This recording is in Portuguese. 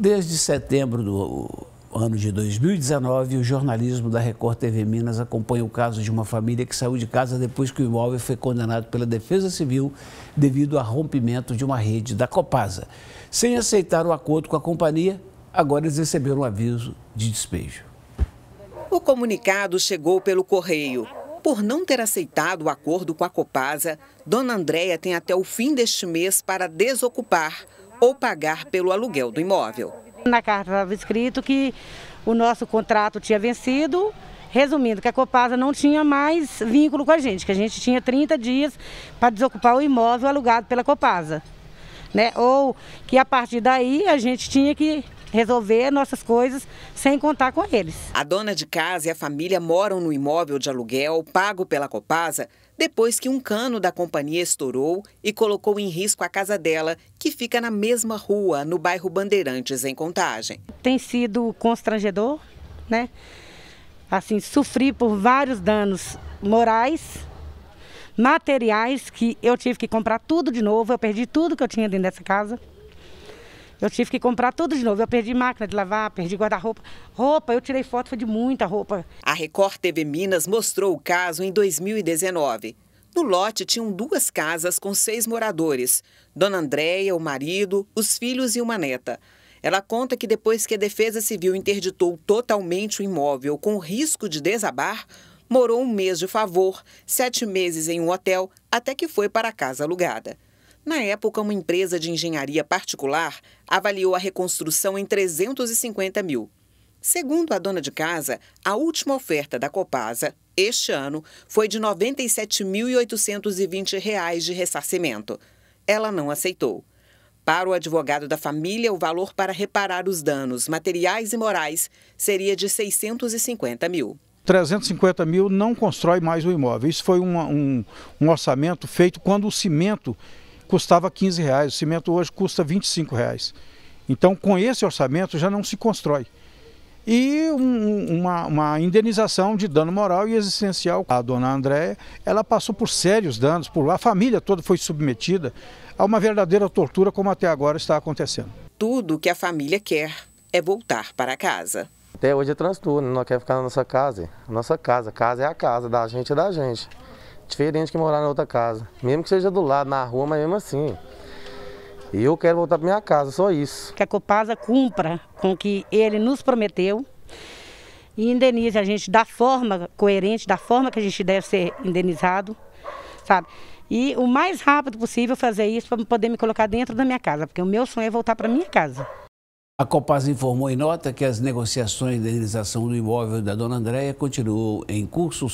Desde setembro do ano de 2019, o jornalismo da Record TV Minas acompanha o caso de uma família que saiu de casa depois que o imóvel foi condenado pela Defesa Civil devido a rompimento de uma rede da Copasa. Sem aceitar o acordo com a companhia, agora eles receberam um aviso de despejo. O comunicado chegou pelo correio. Por não ter aceitado o acordo com a Copasa, Dona Andréia tem até o fim deste mês para desocupar ou pagar pelo aluguel do imóvel. Na carta estava escrito que o nosso contrato tinha vencido, resumindo, que a Copasa não tinha mais vínculo com a gente, que a gente tinha 30 dias para desocupar o imóvel alugado pela Copasa. Né? Ou que a partir daí a gente tinha que resolver nossas coisas sem contar com eles. A dona de casa e a família moram no imóvel de aluguel pago pela Copasa depois que um cano da companhia estourou e colocou em risco a casa dela, que fica na mesma rua, no bairro Bandeirantes, em Contagem. Tem sido constrangedor, né? Assim, sofri por vários danos morais, materiais, que eu tive que comprar tudo de novo, eu perdi tudo que eu tinha dentro dessa casa. Eu tive que comprar tudo de novo. Eu perdi máquina de lavar, perdi guarda-roupa. Roupa, eu tirei foto, foi de muita roupa. A Record TV Minas mostrou o caso em 2019. No lote tinham duas casas com seis moradores: Dona Andréia, o marido, os filhos e uma neta. Ela conta que depois que a Defesa Civil interditou totalmente o imóvel com risco de desabar, morou um mês de favor, sete meses em um hotel, até que foi para a casa alugada. Na época, uma empresa de engenharia particular avaliou a reconstrução em 350 mil. Segundo a dona de casa, a última oferta da Copasa, este ano, foi de R$ 97.820 de ressarcimento. Ela não aceitou. Para o advogado da família, o valor para reparar os danos materiais e morais seria de R$ 650 mil. 350 mil não constrói mais o imóvel. Isso foi um, um, um orçamento feito quando o cimento custava 15 reais, o cimento hoje custa 25 reais. Então, com esse orçamento já não se constrói. E um, uma, uma, indenização de dano moral e existencial. A dona Andréia, ela passou por sérios danos, por a família toda foi submetida a uma verdadeira tortura como até agora está acontecendo. Tudo que a família quer é voltar para casa. Até hoje é transtorno, não quer ficar na nossa casa. Nossa casa, casa é a casa, da gente é da gente diferente que morar na outra casa. Mesmo que seja do lado, na rua, mas mesmo assim. E eu quero voltar para minha casa, só isso. Que a Copasa cumpra com o que ele nos prometeu e indenize a gente da forma coerente, da forma que a gente deve ser indenizado, sabe? E o mais rápido possível fazer isso para poder me colocar dentro da minha casa, porque o meu sonho é voltar para minha casa. A Copasa informou em nota que as negociações de indenização do imóvel da dona Andréia continuam em curso.